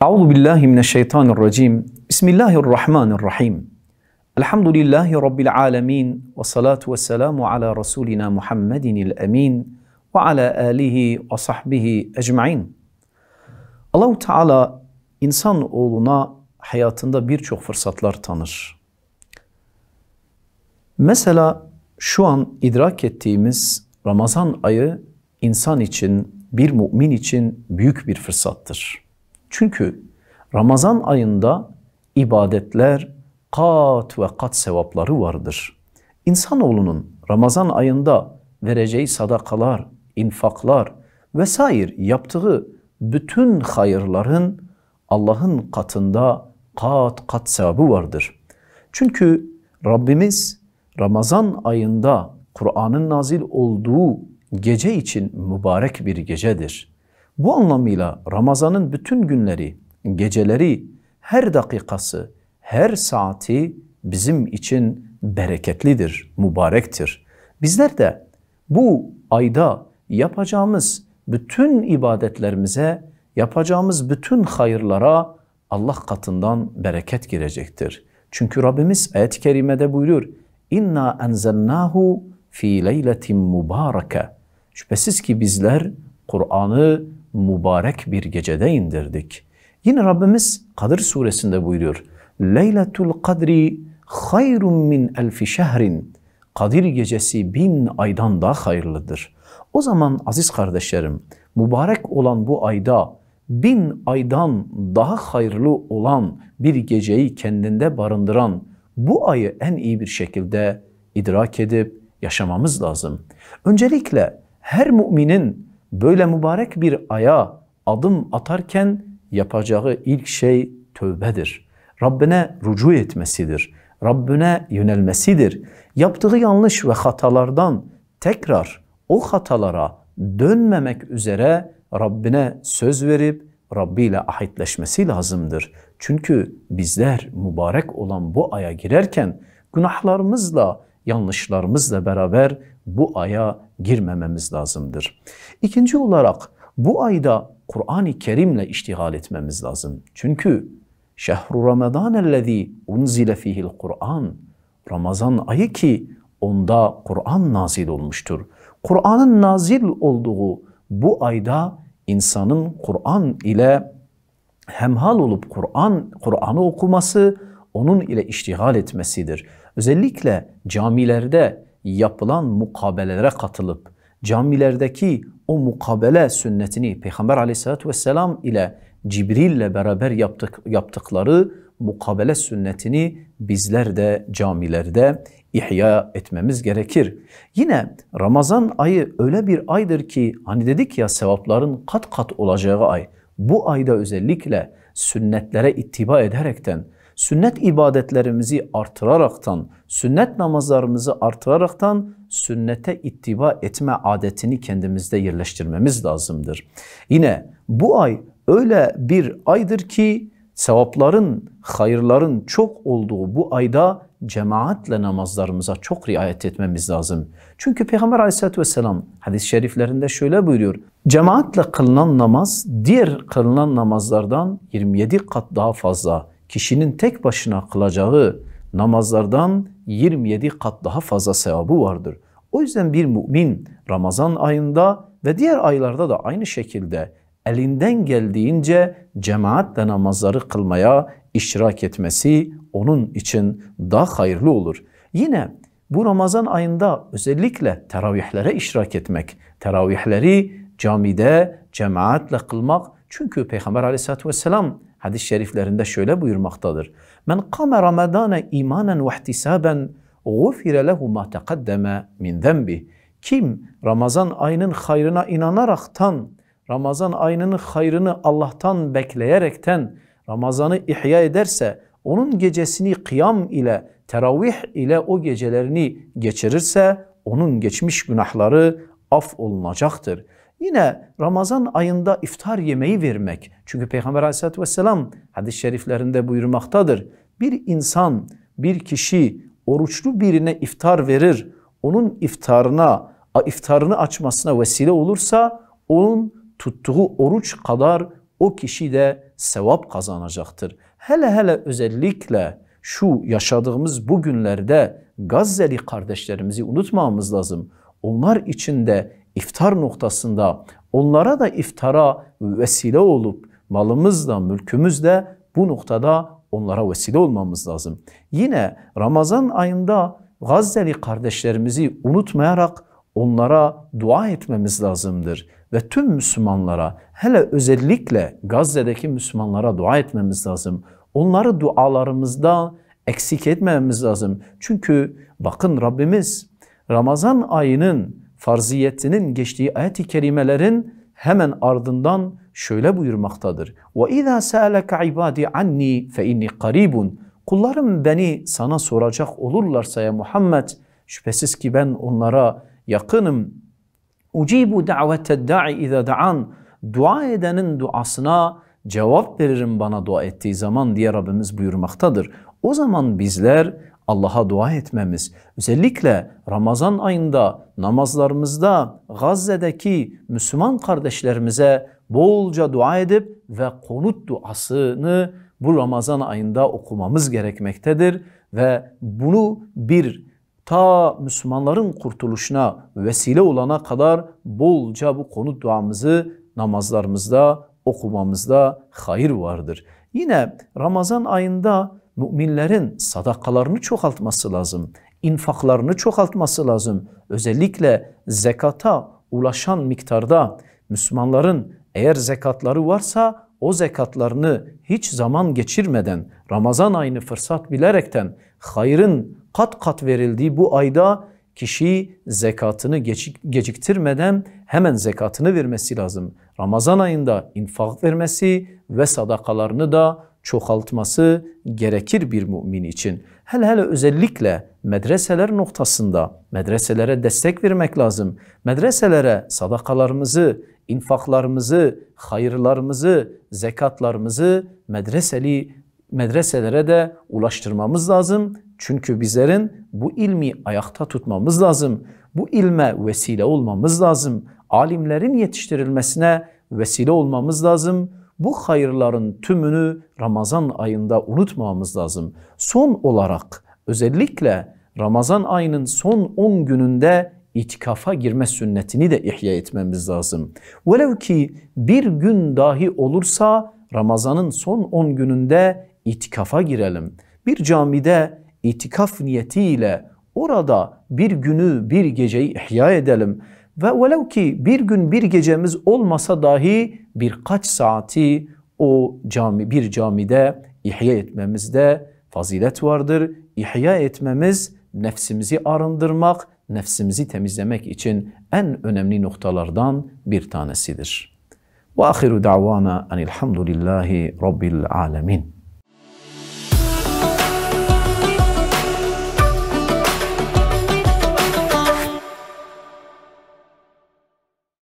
Euzu billahi mineşşeytanirracim. Bismillahirrahmanirrahim. Elhamdülillahi rabbil alamin ve salatu vesselamu ala rasulina Muhammedinil emin ve ala alihi ve sahbihi ecmaîn. Allahu Teala insan oğluna hayatında birçok fırsatlar tanır. Mesela şu an idrak ettiğimiz Ramazan ayı insan için, bir mümin için büyük bir fırsattır. Çünkü Ramazan ayında ibadetler kat ve kat sevapları vardır. İnsanoğlunun Ramazan ayında vereceği sadakalar, infaklar vesaire yaptığı bütün hayırların Allah'ın katında kat kat sevabı vardır. Çünkü Rabbimiz Ramazan ayında Kur'an'ın nazil olduğu gece için mübarek bir gecedir. Bu anlamıyla Ramazan'ın bütün günleri, geceleri, her dakikası, her saati bizim için bereketlidir, mübarektir. Bizler de bu ayda yapacağımız bütün ibadetlerimize, yapacağımız bütün hayırlara Allah katından bereket girecektir. Çünkü Rabbimiz ayet-i kerimede buyuruyor. İnna enzelnahu fi leyletin mübareke. Şüphesiz ki bizler Kur'an'ı mübarek bir gecede indirdik. Yine Rabbimiz Kadir suresinde buyuruyor. Leyletul kadri hayrun min elfi şehrin. Kadir gecesi bin aydan daha hayırlıdır. O zaman aziz kardeşlerim, mübarek olan bu ayda bin aydan daha hayırlı olan bir geceyi kendinde barındıran bu ayı en iyi bir şekilde idrak edip yaşamamız lazım. Öncelikle her müminin böyle mübarek bir aya adım atarken yapacağı ilk şey tövbedir. Rabbine rucu etmesidir. Rabbine yönelmesidir. Yaptığı yanlış ve hatalardan tekrar o hatalara dönmemek üzere Rabbine söz verip Rabbi ile ahitleşmesi lazımdır. Çünkü bizler mübarek olan bu aya girerken günahlarımızla, yanlışlarımızla beraber bu aya girmememiz lazımdır. İkinci olarak bu ayda Kur'an-ı Kerim'le iştihal etmemiz lazım. Çünkü şehru Ramazan ellezî unzile fihil Kur'an Ramazan ayı ki onda Kur'an nazil olmuştur. Kur'an'ın nazil olduğu bu ayda insanın Kur'an ile hemhal olup Kur'an Kur'an'ı okuması, onun ile iştihal etmesidir. Özellikle camilerde yapılan mukabelelere katılıp camilerdeki o mukabele sünnetini Peygamber aleyhissalatü vesselam ile Cibril'le beraber yaptık, yaptıkları mukabele sünnetini bizler de camilerde ihya etmemiz gerekir. Yine Ramazan ayı öyle bir aydır ki hani dedik ya sevapların kat kat olacağı ay. Bu ayda özellikle sünnetlere ittiba ederekten sünnet ibadetlerimizi artıraraktan, sünnet namazlarımızı artıraraktan sünnete ittiba etme adetini kendimizde yerleştirmemiz lazımdır. Yine bu ay öyle bir aydır ki sevapların, hayırların çok olduğu bu ayda cemaatle namazlarımıza çok riayet etmemiz lazım. Çünkü Peygamber aleyhissalatü vesselam hadis-i şeriflerinde şöyle buyuruyor. Cemaatle kılınan namaz diğer kılınan namazlardan 27 kat daha fazla kişinin tek başına kılacağı namazlardan 27 kat daha fazla sevabı vardır. O yüzden bir mümin Ramazan ayında ve diğer aylarda da aynı şekilde elinden geldiğince cemaatle namazları kılmaya iştirak etmesi onun için daha hayırlı olur. Yine bu Ramazan ayında özellikle teravihlere iştirak etmek, teravihleri camide cemaatle kılmak çünkü Peygamber aleyhissalatü vesselam hadis-i şeriflerinde şöyle buyurmaktadır. Men kame Ramazan'e imanen ve ihtisaben gufire lehu ma taqaddeme min zenbih. Kim Ramazan ayının hayrına inanaraktan, Ramazan ayının hayrını Allah'tan bekleyerekten Ramazan'ı ihya ederse, onun gecesini kıyam ile, teravih ile o gecelerini geçirirse, onun geçmiş günahları af olunacaktır. Yine Ramazan ayında iftar yemeği vermek. Çünkü Peygamber aleyhissalatü vesselam hadis-i şeriflerinde buyurmaktadır. Bir insan, bir kişi oruçlu birine iftar verir, onun iftarına, iftarını açmasına vesile olursa onun tuttuğu oruç kadar o kişi de sevap kazanacaktır. Hele hele özellikle şu yaşadığımız bu günlerde Gazze'li kardeşlerimizi unutmamız lazım onlar için de iftar noktasında onlara da iftara vesile olup malımızla, mülkümüzle bu noktada onlara vesile olmamız lazım. Yine Ramazan ayında Gazze'li kardeşlerimizi unutmayarak onlara dua etmemiz lazımdır. Ve tüm Müslümanlara, hele özellikle Gazze'deki Müslümanlara dua etmemiz lazım. Onları dualarımızda eksik etmememiz lazım. Çünkü bakın Rabbimiz Ramazan ayının farziyetinin geçtiği ayet-i kerimelerin hemen ardından şöyle buyurmaktadır. وَاِذَا سَأَلَكَ عِبَادِ عَنِّي فَاِنِّي قَرِيبٌ Kullarım beni sana soracak olurlarsa ya Muhammed, şüphesiz ki ben onlara yakınım. Ucibu davete da'i iza da'an. Dua edenin duasına cevap veririm bana dua ettiği zaman diye Rabbimiz buyurmaktadır. O zaman bizler Allah'a dua etmemiz, özellikle Ramazan ayında namazlarımızda Gazze'deki Müslüman kardeşlerimize bolca dua edip ve konut duasını bu Ramazan ayında okumamız gerekmektedir ve bunu bir ta Müslümanların kurtuluşuna vesile olana kadar bolca bu konut duamızı namazlarımızda okumamızda hayır vardır. Yine Ramazan ayında müminlerin sadakalarını çoğaltması lazım. infaklarını çoğaltması lazım. Özellikle zekata ulaşan miktarda Müslümanların eğer zekatları varsa o zekatlarını hiç zaman geçirmeden Ramazan ayını fırsat bilerekten hayırın kat kat verildiği bu ayda kişi zekatını geciktirmeden hemen zekatını vermesi lazım. Ramazan ayında infak vermesi ve sadakalarını da çoğaltması gerekir bir mümin için. Hele hele özellikle medreseler noktasında medreselere destek vermek lazım. Medreselere sadakalarımızı, infaklarımızı, hayırlarımızı, zekatlarımızı medreseli medreselere de ulaştırmamız lazım. Çünkü bizlerin bu ilmi ayakta tutmamız lazım. Bu ilme vesile olmamız lazım. Alimlerin yetiştirilmesine vesile olmamız lazım bu hayırların tümünü Ramazan ayında unutmamamız lazım. Son olarak özellikle Ramazan ayının son 10 gününde itikafa girme sünnetini de ihya etmemiz lazım. Velev ki bir gün dahi olursa Ramazan'ın son 10 gününde itikafa girelim. Bir camide itikaf niyetiyle orada bir günü bir geceyi ihya edelim. Ve velev ki bir gün bir gecemiz olmasa dahi birkaç saati o cami bir camide ihya etmemizde fazilet vardır. İhya etmemiz nefsimizi arındırmak, nefsimizi temizlemek için en önemli noktalardan bir tanesidir. Ve ahiru davana enilhamdülillahi rabbil alemin.